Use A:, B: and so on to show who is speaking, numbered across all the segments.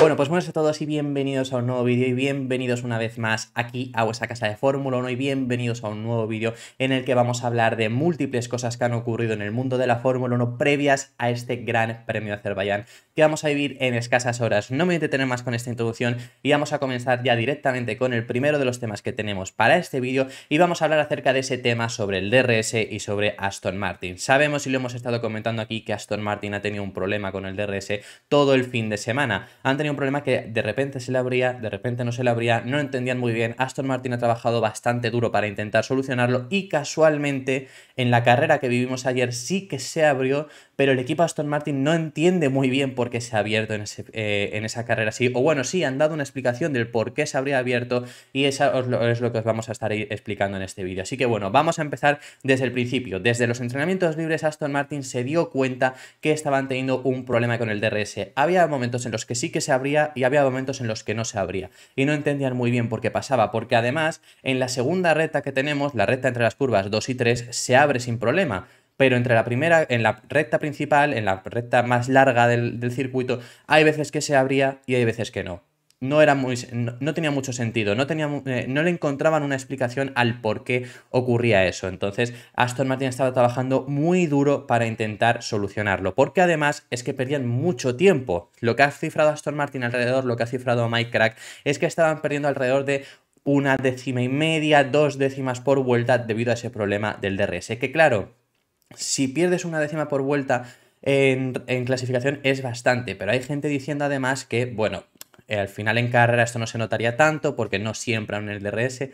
A: Bueno, pues buenas a todos y bienvenidos a un nuevo vídeo y bienvenidos una vez más aquí a vuestra casa de Fórmula 1 y bienvenidos a un nuevo vídeo en el que vamos a hablar de múltiples cosas que han ocurrido en el mundo de la Fórmula 1 previas a este gran premio de Azerbaiyán que vamos a vivir en escasas horas. No me voy a detener más con esta introducción y vamos a comenzar ya directamente con el primero de los temas que tenemos para este vídeo y vamos a hablar acerca de ese tema sobre el DRS y sobre Aston Martin. Sabemos y lo hemos estado comentando aquí que Aston Martin ha tenido un problema con el DRS todo el fin de semana. Han tenido un problema que de repente se le abría, de repente no se le abría, no entendían muy bien. Aston Martin ha trabajado bastante duro para intentar solucionarlo y casualmente en la carrera que vivimos ayer sí que se abrió pero el equipo Aston Martin no entiende muy bien por qué se ha abierto eh, en, esa carrera así. O bueno, sí, han dado una explicación del por qué se habría abierto y eso es lo que os vamos a estar explicando en este vídeo. Así que bueno, vamos a empezar desde el principio. Desde los entrenamientos libres, Aston Martin se dio cuenta que estaban teniendo un problema con el DRS. Había momentos en los que sí que se abría y había momentos en los que no se abría. Y no entendían muy bien por qué pasaba, porque además en la segunda recta que tenemos, la recta entre las curvas 2 y 3, se abre sin problema pero entre la primera, en la recta principal, en la recta más larga del, circuito, hay veces que se abría y hay veces que no. No, era muy, no, tenía mucho sentido, no, eh, no le encontraban una explicación al por qué ocurría eso. Entonces, Aston Martin estaba trabajando muy duro para intentar solucionarlo, porque además es que perdían mucho tiempo. Lo que ha cifrado Aston Martin alrededor, lo que ha cifrado Mike Crack, es que estaban perdiendo alrededor de una décima y media, dos décimas por vuelta debido a ese problema del DRS, que claro, si pierdes una décima por vuelta en, clasificación es bastante, pero hay gente diciendo además que, bueno, al final en carrera esto no se notaría tanto porque no siempre en el DRS,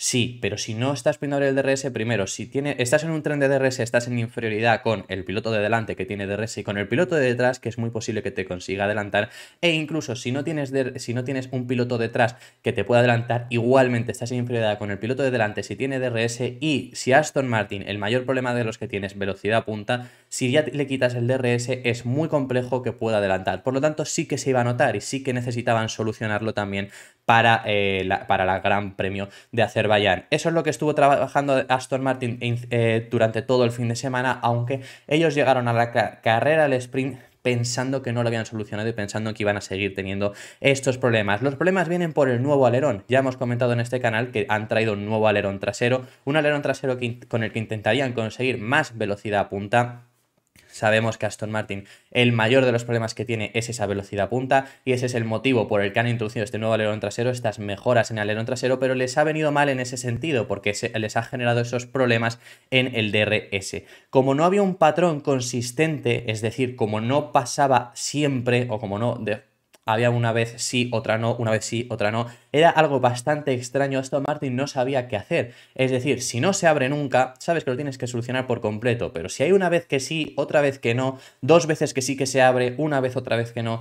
A: Sí, pero si no estás poniendo el DRS primero, si tiene, estás en un tren de DRS, estás en inferioridad con el piloto de delante que tiene DRS y con el piloto de detrás, que es muy posible que te consiga adelantar. E incluso si no tienes, si no tienes un piloto detrás que te pueda adelantar, igualmente estás en inferioridad con el piloto de delante si tiene DRS. Y si Aston Martin, el mayor problema de los que tienes, velocidad punta, si ya le quitas el DRS, es muy complejo que pueda adelantar. Por lo tanto, sí que se iba a notar y sí que necesitaban solucionarlo también para, eh, la, para la Gran Premio de Azerbaiyán. Eso es lo que estuvo trabajando Aston Martin eh, durante todo el fin de semana, aunque ellos llegaron a la carrera, al sprint pensando que no lo habían solucionado y pensando que iban a seguir teniendo estos problemas. Los problemas vienen por el nuevo alerón. Ya hemos comentado en este canal que han traído un nuevo alerón trasero, un alerón trasero con el que intentarían conseguir más velocidad a punta Sabemos que Aston Martin, el mayor de los problemas que tiene es esa velocidad punta y ese es el motivo por el que han introducido este nuevo alerón trasero, estas mejoras en el alerón trasero, pero les ha venido mal en ese sentido porque les ha generado esos problemas en el DRS. Como no había un patrón consistente, es decir, como no pasaba siempre o como no había una vez sí, otra no, una vez sí, otra no. Era algo bastante extraño, esto Martin no sabía qué hacer. Es decir, si no se abre nunca, sabes que lo tienes que solucionar por completo, pero si hay una vez que sí, otra vez que no, dos veces que sí que se abre, una vez otra vez que no,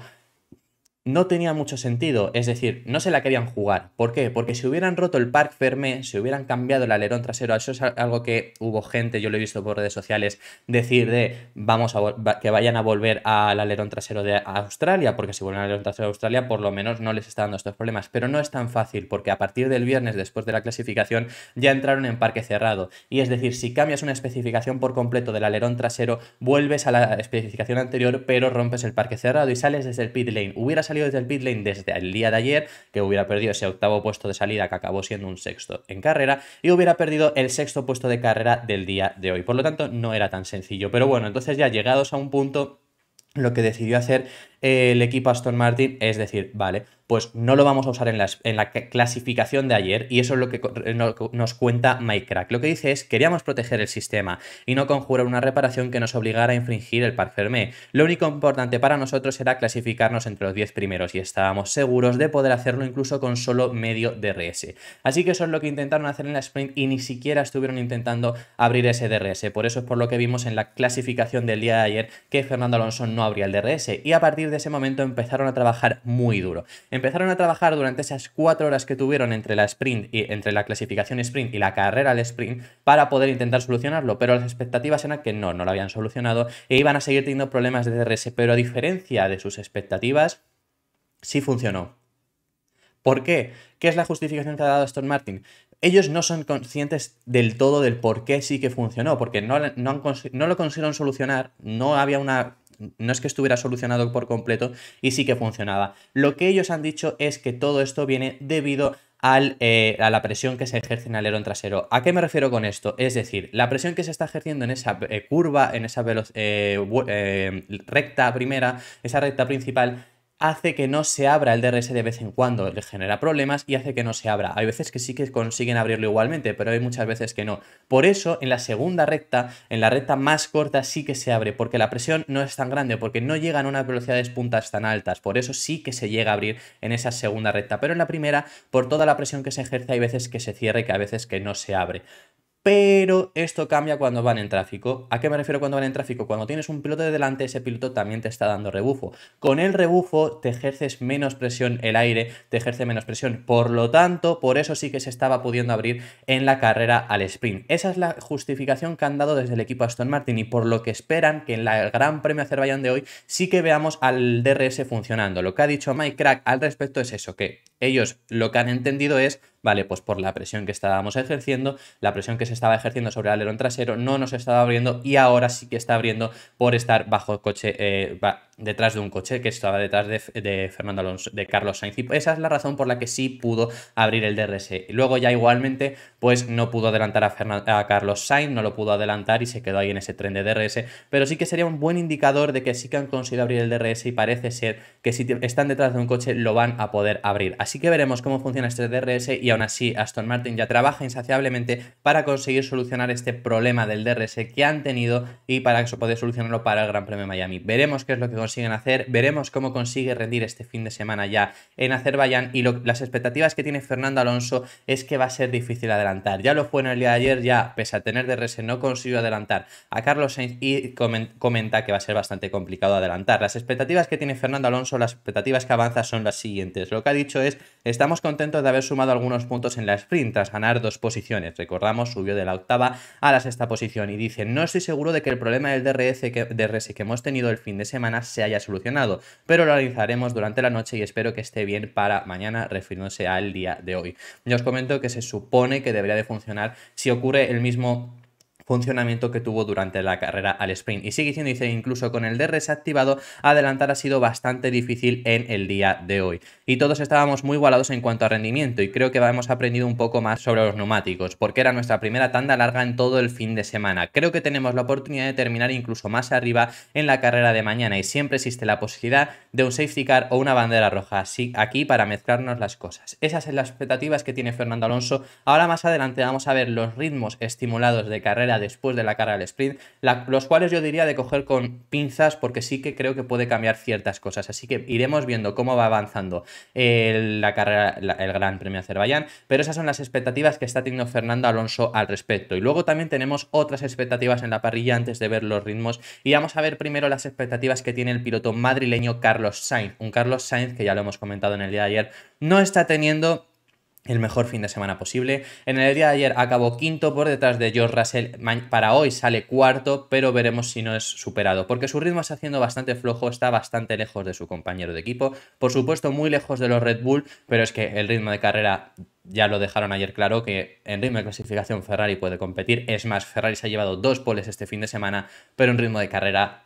A: no tenía mucho sentido, es decir, no se la querían jugar. ¿Por qué? Porque si hubieran roto el parque Fermé, si hubieran cambiado el alerón trasero, eso es algo que hubo gente, yo lo he visto por redes sociales, decir de vamos a que vayan a volver al alerón trasero de Australia, porque si vuelven al alerón trasero de Australia, por lo menos no les está dando estos problemas. Pero no es tan fácil, porque a partir del viernes, después de la clasificación, ya entraron en parque cerrado. Y es decir, si cambias una especificación por completo del alerón trasero, vuelves a la especificación anterior, pero rompes el parque cerrado y sales desde el pit lane. Hubiera salido del bitlane desde el día de ayer, que hubiera perdido ese octavo puesto de salida que acabó siendo un sexto en carrera y hubiera perdido el sexto puesto de carrera del día de hoy. Por lo tanto, no era tan sencillo. Pero bueno, entonces ya llegados a un punto lo que decidió hacer el equipo Aston Martin es decir, vale, pues no lo vamos a usar en la, en la clasificación de ayer y eso es lo que nos cuenta Mike Crack. Lo que dice es, queríamos proteger el sistema y no conjurar una reparación que nos obligara a infringir el Parc Fermé. Lo único importante para nosotros era clasificarnos entre los 10 primeros y estábamos seguros de poder hacerlo incluso con solo medio DRS. Así que eso es lo que intentaron hacer en la sprint y ni siquiera estuvieron intentando abrir ese DRS. Por eso es por lo que vimos en la clasificación del día de ayer que Fernando Alonso no abría el DRS y a partir de ese momento empezaron a trabajar muy duro. Empezaron a trabajar durante esas cuatro horas que tuvieron entre la sprint y entre la clasificación sprint y la carrera al sprint para poder intentar solucionarlo, pero las expectativas eran que no, no lo habían solucionado e iban a seguir teniendo problemas de DRS, pero a diferencia de sus expectativas, sí funcionó. ¿Por qué? ¿Qué es la justificación que ha dado Aston Martin? ellos no son conscientes del todo del por qué sí que funcionó, porque no, no, lo consiguieron solucionar, no había una no es que estuviera solucionado por completo y sí que funcionaba. Lo que ellos han dicho es que todo esto viene debido al, eh, a la presión que se ejerce en el alerón trasero. ¿A qué me refiero con esto? Es decir, la presión que se está ejerciendo en esa eh, curva, en esa eh, recta primera, esa recta principal, hace que no se abra el DRS de vez en cuando, le genera problemas y hace que no se abra. Hay veces que sí que consiguen abrirlo igualmente, pero hay muchas veces que no. Por eso, en la segunda recta, en la recta más corta sí que se abre, porque la presión no es tan grande, porque no llegan a unas velocidades puntas tan altas. Por eso sí que se llega a abrir en esa segunda recta. Pero en la primera, por toda la presión que se ejerce, hay veces que se cierre y que a veces que no se abre. Pero esto cambia cuando van en tráfico. ¿A qué me refiero cuando van en tráfico? Cuando tienes un piloto de delante, ese piloto también te está dando rebufo. Con el rebufo te ejerces menos presión el aire, te ejerce menos presión. Por lo tanto, por eso sí que se estaba pudiendo abrir en la carrera al sprint. Esa es la justificación que han dado desde el equipo Aston Martin y por lo que esperan que en la, el Gran Premio Azerbaiyán de hoy sí que veamos al DRS funcionando. Lo que ha dicho Mike Crack al respecto es eso, que ellos lo que han entendido es Vale, pues por la presión que estábamos ejerciendo, la presión que se estaba ejerciendo sobre el alerón trasero no nos estaba abriendo y ahora sí que está abriendo por estar bajo el coche, eh, detrás de un coche que estaba detrás de, Fernando Alonso, de Carlos Sainz. Y esa es la razón por la que sí pudo abrir el DRS. Luego ya igualmente, pues no pudo adelantar a, a Carlos Sainz, no lo pudo adelantar y se quedó ahí en ese tren de DRS. Pero sí que sería un buen indicador de que sí que han conseguido abrir el DRS y parece ser que si están detrás de un coche lo van a poder abrir. Así que veremos cómo funciona este DRS y aún así Aston Martin ya trabaja insaciablemente para conseguir solucionar este problema del DRS que han tenido y para eso poder solucionarlo para el Gran Premio de Miami. Veremos qué es lo que consiguen hacer, veremos cómo consigue rendir este fin de semana ya en Azerbaiyán y las expectativas que tiene Fernando Alonso es que va a ser difícil adelantar. Ya lo fue en el día de ayer, ya pese a tener DRS no consiguió adelantar a Carlos Sainz y comenta que va a ser bastante complicado adelantar. Las expectativas que tiene Fernando Alonso, las expectativas que avanza son las siguientes. Lo que ha dicho es, estamos contentos de haber sumado algunos puntos en la sprint tras ganar dos posiciones. Recordamos, subió de la octava a la sexta posición y dice, no estoy seguro de que el problema del DRS que, DRS que hemos tenido el fin de semana se haya solucionado, pero lo analizaremos durante la noche y espero que esté bien para mañana, refiriéndose al día de hoy. yo os comento que se supone que debería de funcionar si ocurre el mismo funcionamiento que tuvo durante la carrera al sprint. Y sigue siendo, dice, incluso con el DRS activado, adelantar ha sido bastante difícil en el día de hoy. Y todos estábamos muy igualados en cuanto a rendimiento y creo que hemos aprendido un poco más sobre los neumáticos, porque era nuestra primera tanda larga en todo el fin de semana. Creo que tenemos la oportunidad de terminar incluso más arriba en la carrera de mañana y siempre existe la posibilidad de un safety car o una bandera roja así aquí para mezclarnos las cosas. Esas son las expectativas que tiene Fernando Alonso. Ahora más adelante vamos a ver los ritmos estimulados de carrera después de la carrera del sprint, los cuales yo diría de coger con pinzas porque sí que creo que puede cambiar ciertas cosas. Así que iremos viendo cómo va avanzando eh, la carrera, el Gran Premio Azerbaiyán, pero esas son las expectativas que está teniendo Fernando Alonso al respecto. Y luego también tenemos otras expectativas en la parrilla antes de ver los ritmos y vamos a ver primero las expectativas que tiene el piloto madrileño Carlos Sainz, un Carlos Sainz que ya lo hemos comentado en el día de ayer, no está teniendo el mejor fin de semana posible. En el día de ayer acabó quinto por detrás de George Russell. Para hoy sale cuarto, pero veremos si no es superado, porque su ritmo está haciendo bastante flojo, está bastante lejos de su compañero de equipo. Por supuesto, muy lejos de los Red Bull, pero es que el ritmo de carrera ya lo dejaron ayer claro que en ritmo de clasificación Ferrari puede competir. Es más, Ferrari se ha llevado dos poles este fin de semana, pero en ritmo de carrera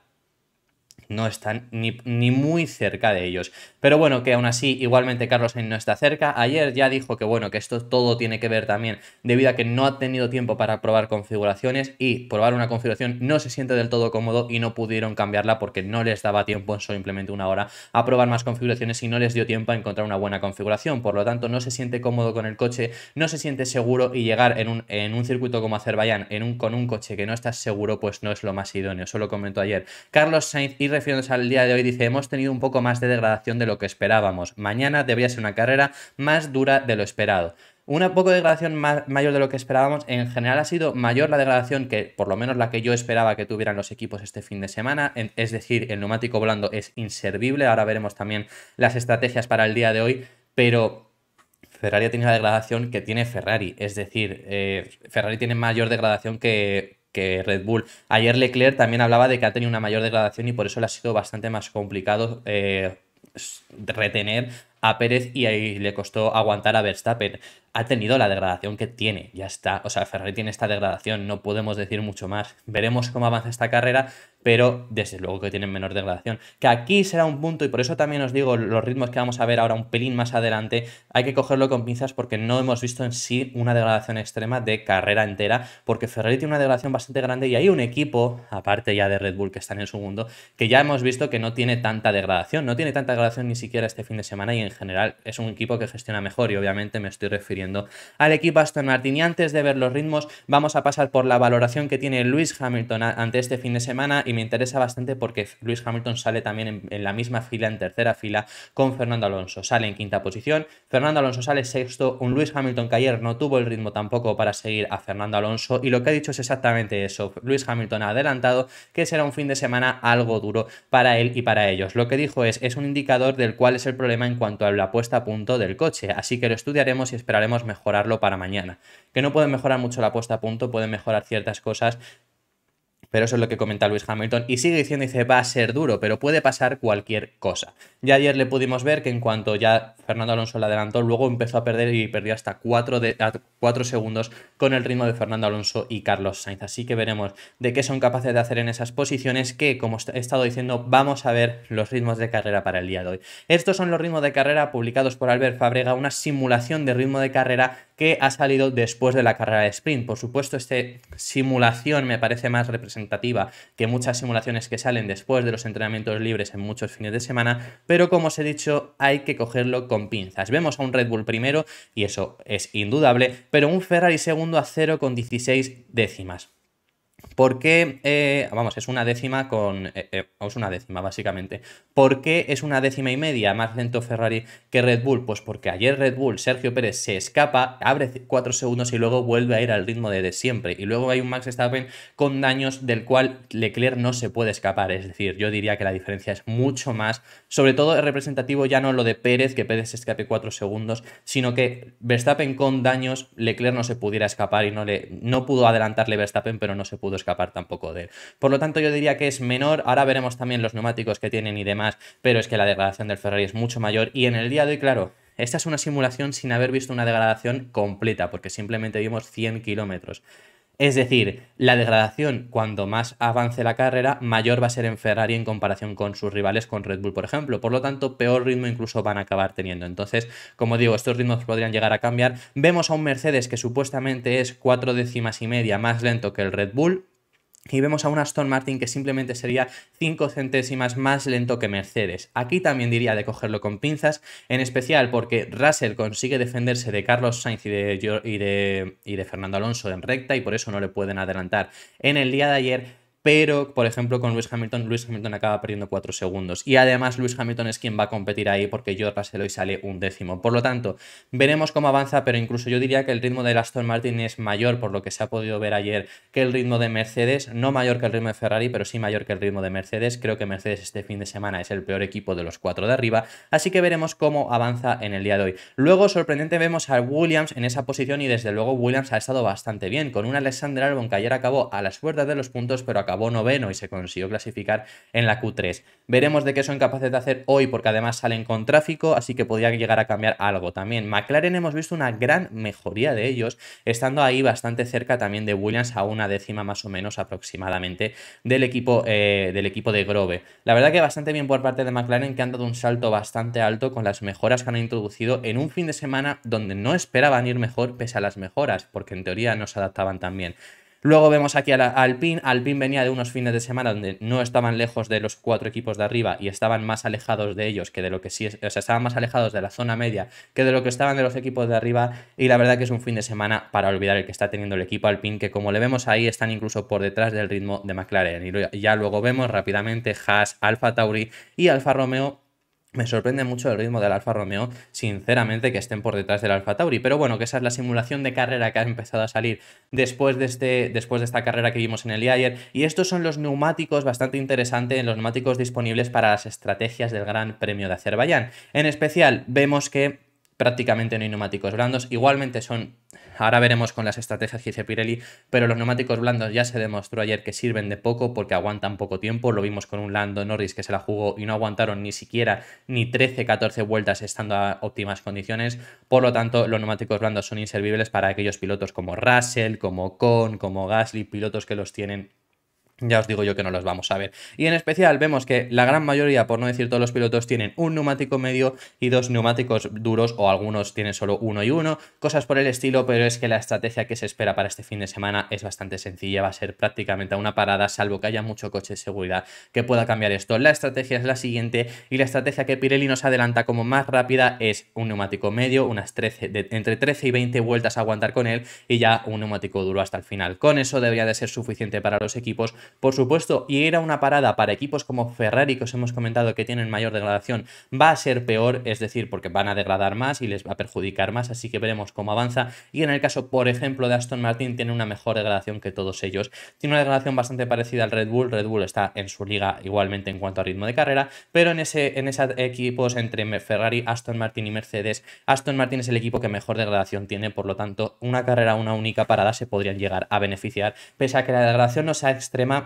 A: no están ni, muy cerca de ellos. Pero bueno, que aún así, igualmente Carlos Sainz no está cerca. Ayer ya dijo que bueno, que esto todo tiene que ver también debido a que no ha tenido tiempo para probar configuraciones y probar una configuración no se siente del todo cómodo y no pudieron cambiarla porque no les daba tiempo en simplemente una hora a probar más configuraciones y no les dio tiempo a encontrar una buena configuración. Por lo tanto, no se siente cómodo con el coche, no se siente seguro y llegar en un, en un circuito como Azerbaiyán en un, con un coche que no estás seguro, pues no es lo más idóneo. Solo comentó ayer Carlos Sainz y refiriéndose al día de hoy, dice, hemos tenido un poco más de degradación de lo que esperábamos. Mañana debería ser una carrera más dura de lo esperado. Una poco de degradación mayor de lo que esperábamos. En general ha sido mayor la degradación que, por lo menos, la que yo esperaba que tuvieran los equipos este fin de semana. es decir, el neumático volando es inservible. Ahora veremos también las estrategias para el día de hoy. Pero Ferrari tiene la degradación que tiene Ferrari. Es decir, eh, Ferrari tiene mayor degradación que, que Red Bull. Ayer Leclerc también hablaba de que ha tenido una mayor degradación y por eso le ha sido bastante más complicado eh, retener a Pérez y ahí le costó aguantar a Verstappen ha tenido la degradación que tiene, ya está. O sea, Ferrari tiene esta degradación, no podemos decir mucho más. Veremos cómo avanza esta carrera, pero desde luego que tienen menor degradación. Que aquí será un punto, y por eso también os digo, los ritmos que vamos a ver ahora un pelín más adelante, hay que cogerlo con pinzas porque no hemos visto en sí una degradación extrema de carrera entera, porque Ferrari tiene una degradación bastante grande y hay un equipo, aparte ya de Red Bull que está en el segundo, que ya hemos visto que no tiene tanta degradación, no tiene tanta degradación ni siquiera este fin de semana y en general es un equipo que gestiona mejor y obviamente me estoy refiriendo al equipo Aston Martin. Y antes de ver los ritmos, vamos a pasar por la valoración que tiene Luis Hamilton ante este fin de semana y me interesa bastante porque Luis Hamilton sale también en, la misma fila, en tercera fila, con Fernando Alonso. Sale en quinta posición, Fernando Alonso sale sexto, un Luis Hamilton que ayer no tuvo el ritmo tampoco para seguir a Fernando Alonso y lo que ha dicho es exactamente eso. Luis Hamilton ha adelantado que será un fin de semana algo duro para él y para ellos. Lo que dijo es, es un indicador del cual es el problema en cuanto a la puesta a punto del coche, así que lo estudiaremos y esperaremos mejorarlo para mañana. Que no pueden mejorar mucho la puesta a punto, pueden mejorar ciertas cosas, pero eso es lo que comenta Luis Hamilton y sigue diciendo, dice, va a ser duro, pero puede pasar cualquier cosa. Ya ayer le pudimos ver que en cuanto ya Fernando Alonso le adelantó, luego empezó a perder y perdió hasta 4, segundos con el ritmo de Fernando Alonso y Carlos Sainz. Así que veremos de qué son capaces de hacer en esas posiciones que, como he estado diciendo, vamos a ver los ritmos de carrera para el día de hoy. Estos son los ritmos de carrera publicados por Albert Fabrega, una simulación de ritmo de carrera que ha salido después de la carrera de sprint. Por supuesto, esta simulación me parece más representativa que muchas simulaciones que salen después de los entrenamientos libres en muchos fines de semana, pero como os he dicho, hay que cogerlo con pinzas. Vemos a un Red Bull primero, y eso es indudable, pero un Ferrari segundo a 0,16 décimas. Porque, eh, vamos, es una décima con... Eh, eh, es una décima, básicamente. ¿Por qué es una décima y media más lento Ferrari que Red Bull? Pues porque ayer Red Bull, Sergio Pérez, se escapa, abre cuatro segundos y luego vuelve a ir al ritmo de, de siempre. Y luego hay un Max Verstappen con daños del cual Leclerc no se puede escapar. Es decir, yo diría que la diferencia es mucho más sobre todo es representativo ya no lo de Pérez, que Pérez escape 4 segundos, sino que Verstappen con daños, Leclerc no se pudiera escapar y no, le, no pudo adelantarle Verstappen, pero no se pudo escapar tampoco de él. Por lo tanto, yo diría que es menor. Ahora veremos también los neumáticos que tienen y demás, pero es que la degradación del Ferrari es mucho mayor. Y en el día de hoy, claro, esta es una simulación sin haber visto una degradación completa, porque simplemente vimos 100 kilómetros. Es decir, la degradación, cuando más avance la carrera, mayor va a ser en Ferrari en comparación con sus rivales, con Red Bull, por ejemplo. Por lo tanto, peor ritmo incluso van a acabar teniendo. Entonces, como digo, estos ritmos podrían llegar a cambiar. Vemos a un Mercedes que supuestamente es cuatro décimas y media más lento que el Red Bull y vemos a un Aston Martin que simplemente sería 5 centésimas más lento que Mercedes. Aquí también diría de cogerlo con pinzas, en especial porque Russell consigue defenderse de Carlos Sainz de, y de, y de Fernando Alonso en recta y por eso no le pueden adelantar. En el día de ayer pero por ejemplo con Lewis Hamilton, Lewis Hamilton acaba perdiendo 4 segundos y además Lewis Hamilton es quien va a competir ahí porque George Russell sale un décimo. Por lo tanto, veremos cómo avanza, pero incluso yo diría que el ritmo de Aston Martin es mayor por lo que se ha podido ver ayer que el ritmo de Mercedes, no mayor que el ritmo de Ferrari, pero sí mayor que el ritmo de Mercedes. Creo que Mercedes este fin de semana es el peor equipo de los cuatro de arriba, así que veremos cómo avanza en el día de hoy. Luego, sorprendente, vemos a Williams en esa posición y desde luego Williams ha estado bastante bien, con un Alexander Albon que ayer acabó a las puertas de los puntos, pero acabó acabó noveno y se consiguió clasificar en la Q3. Veremos de qué son capaces de hacer hoy porque además salen con tráfico, así que podría llegar a cambiar algo también. McLaren hemos visto una gran mejoría de ellos, estando ahí bastante cerca también de Williams a una décima más o menos aproximadamente del equipo, eh, del equipo de Grove. La verdad que bastante bien por parte de McLaren que han dado un salto bastante alto con las mejoras que han introducido en un fin de semana donde no esperaban ir mejor pese a las mejoras, porque en teoría no se adaptaban tan bien. Luego vemos aquí al Alpine. Alpine venía de unos fines de semana donde no estaban lejos de los cuatro equipos de arriba y estaban más alejados de ellos que de lo que sí, o sea, estaban más alejados de la zona media que de lo que estaban de los equipos de arriba. Y la verdad que es un fin de semana para olvidar el que está teniendo el equipo Alpine, que como le vemos ahí están incluso por detrás del ritmo de McLaren. Y ya luego vemos rápidamente Haas, Alfa Tauri y Alfa Romeo me sorprende mucho el ritmo del Alfa Romeo, sinceramente, que estén por detrás del Alfa Tauri. Pero bueno, que esa es la simulación de carrera que ha empezado a salir después de, este, después de esta carrera que vimos en el día Y estos son los neumáticos bastante interesantes, los neumáticos disponibles para las estrategias del Gran Premio de Azerbaiyán. En especial, vemos que prácticamente no hay neumáticos blandos. Igualmente son, ahora veremos con las estrategias que Pirelli, pero los neumáticos blandos ya se demostró ayer que sirven de poco porque aguantan poco tiempo. Lo vimos con un Lando Norris que se la jugó y no aguantaron ni siquiera ni 13, 14 vueltas estando a óptimas condiciones. Por lo tanto, los neumáticos blandos son inservibles para aquellos pilotos como Russell, como Con, como Gasly, pilotos que los tienen ya os digo yo que no los vamos a ver. Y en especial vemos que la gran mayoría, por no decir todos los pilotos, tienen un neumático medio y dos neumáticos duros o algunos tienen solo uno y uno, cosas por el estilo, pero es que la estrategia que se espera para este fin de semana es bastante sencilla, va a ser prácticamente una parada, salvo que haya mucho coche de seguridad que pueda cambiar esto. La estrategia es la siguiente y la estrategia que Pirelli nos adelanta como más rápida es un neumático medio, unas 13, entre 13 y 20 vueltas aguantar con él y ya un neumático duro hasta el final. Con eso debería de ser suficiente para los equipos por supuesto, ir a una parada para equipos como Ferrari, que os hemos comentado que tienen mayor degradación, va a ser peor, es decir, porque van a degradar más y les va a perjudicar más, así que veremos cómo avanza. Y en el caso, por ejemplo, de Aston Martin, tiene una mejor degradación que todos ellos. Tiene una degradación bastante parecida al Red Bull. Red Bull está en su liga igualmente en cuanto a ritmo de carrera, pero en ese en esos equipos entre Ferrari, Aston Martin y Mercedes, Aston Martin es el equipo que mejor degradación tiene, por lo tanto, una carrera, una única parada se podrían llegar a beneficiar, pese a que la degradación no sea extrema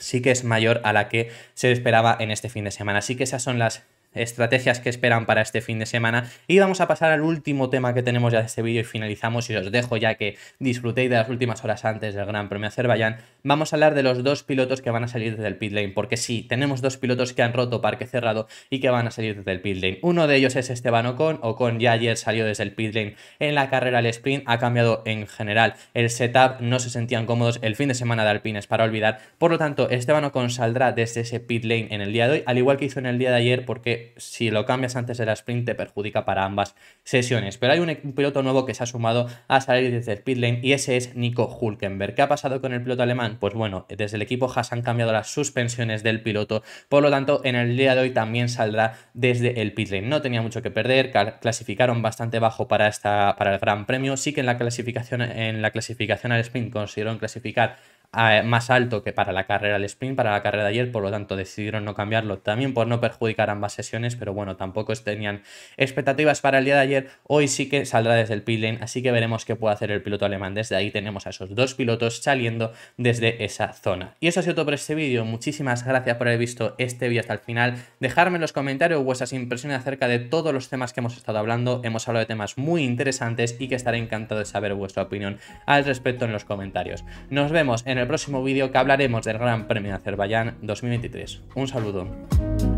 A: sí que es mayor a la que se esperaba en este fin de semana. Así que esas son las estrategias que esperan para este fin de semana. Y vamos a pasar al último tema que tenemos ya de este vídeo y finalizamos y os dejo ya que disfrutéis de las últimas horas antes del Gran Premio Azerbaiyán. Vamos a hablar de los dos pilotos que van a salir desde el pit lane, porque sí, tenemos dos pilotos que han roto parque cerrado y que van a salir desde el pit lane. Uno de ellos es Esteban Ocon. Ocon ya ayer salió desde el pit lane en la carrera al sprint, ha cambiado en general el setup, no se sentían cómodos el fin de semana de Alpines para olvidar. Por lo tanto, Esteban Ocon saldrá desde ese pit lane en el día de hoy, al igual que hizo en el día de ayer, porque si lo cambias antes de la sprint te perjudica para ambas sesiones. Pero hay un, piloto nuevo que se ha sumado a salir desde el pit lane y ese es Nico Hulkenberg. ¿Qué ha pasado con el piloto alemán? Pues bueno, desde el equipo Haas han cambiado las suspensiones del piloto, por lo tanto en el día de hoy también saldrá desde el pit lane. No tenía mucho que perder, clasificaron bastante bajo para, esta, para el Gran Premio, sí que en la clasificación, en la clasificación al sprint consiguieron clasificar más alto que para la carrera del sprint, para la carrera de ayer, por lo tanto decidieron no cambiarlo también por no perjudicar ambas sesiones, pero bueno, tampoco tenían expectativas para el día de ayer, hoy sí que saldrá desde el pit lane, así que veremos qué puede hacer el piloto alemán, desde ahí tenemos a esos dos pilotos saliendo desde esa zona. Y eso ha sido todo por este vídeo, muchísimas gracias por haber visto este vídeo hasta el final, dejarme en los comentarios vuestras impresiones acerca de todos los temas que hemos estado hablando, hemos hablado de temas muy interesantes y que estaré encantado de saber vuestra opinión al respecto en los comentarios. Nos vemos en el el próximo vídeo que hablaremos del Gran Premio de Azerbaiyán 2023. Un saludo.